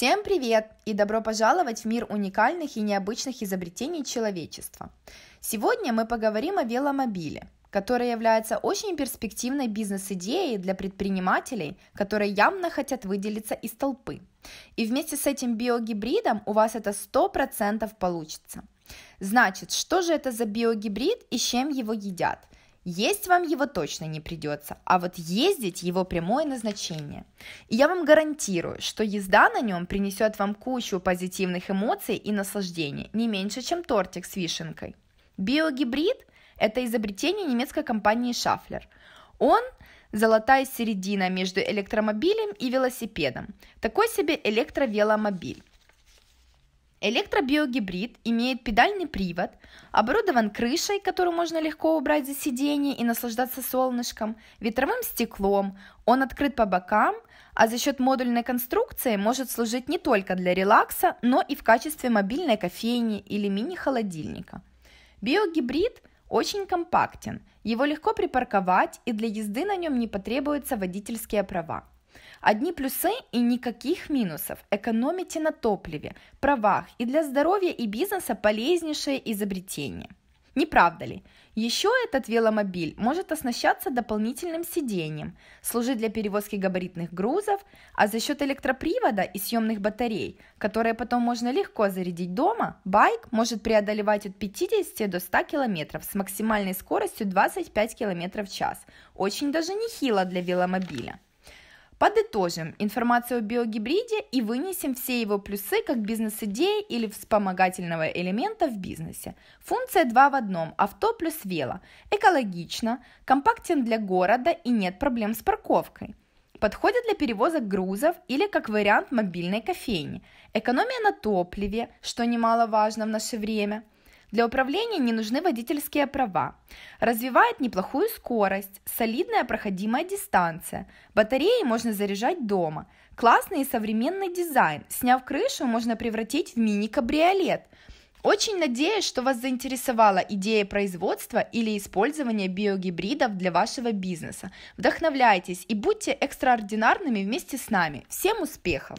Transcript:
Всем привет и добро пожаловать в мир уникальных и необычных изобретений человечества. Сегодня мы поговорим о веломобиле, который является очень перспективной бизнес-идеей для предпринимателей, которые явно хотят выделиться из толпы. И вместе с этим биогибридом у вас это 100% получится. Значит, что же это за биогибрид и чем его едят – есть вам его точно не придется, а вот ездить его прямое назначение. И я вам гарантирую, что езда на нем принесет вам кучу позитивных эмоций и наслаждений, не меньше, чем тортик с вишенкой. Биогибрид – это изобретение немецкой компании Шафлер. Он – золотая середина между электромобилем и велосипедом, такой себе электровеломобиль. Электробиогибрид имеет педальный привод, оборудован крышей, которую можно легко убрать за сиденье и наслаждаться солнышком, ветровым стеклом, он открыт по бокам, а за счет модульной конструкции может служить не только для релакса, но и в качестве мобильной кофейни или мини-холодильника. Биогибрид очень компактен, его легко припарковать и для езды на нем не потребуются водительские права. Одни плюсы и никаких минусов. Экономите на топливе, правах и для здоровья и бизнеса полезнейшее изобретение. Не правда ли? Еще этот веломобиль может оснащаться дополнительным сиденьем, служить для перевозки габаритных грузов, а за счет электропривода и съемных батарей, которые потом можно легко зарядить дома, байк может преодолевать от 50 до 100 км с максимальной скоростью 25 км в час. Очень даже нехило для веломобиля. Подытожим информацию о биогибриде и вынесем все его плюсы как бизнес-идеи или вспомогательного элемента в бизнесе. Функция 2 в одном – авто плюс вело. Экологично, компактен для города и нет проблем с парковкой. Подходит для перевозок грузов или как вариант мобильной кофейни. Экономия на топливе, что немаловажно в наше время – для управления не нужны водительские права. Развивает неплохую скорость, солидная проходимая дистанция. Батареи можно заряжать дома. Классный и современный дизайн. Сняв крышу, можно превратить в мини-кабриолет. Очень надеюсь, что вас заинтересовала идея производства или использования биогибридов для вашего бизнеса. Вдохновляйтесь и будьте экстраординарными вместе с нами. Всем успехов!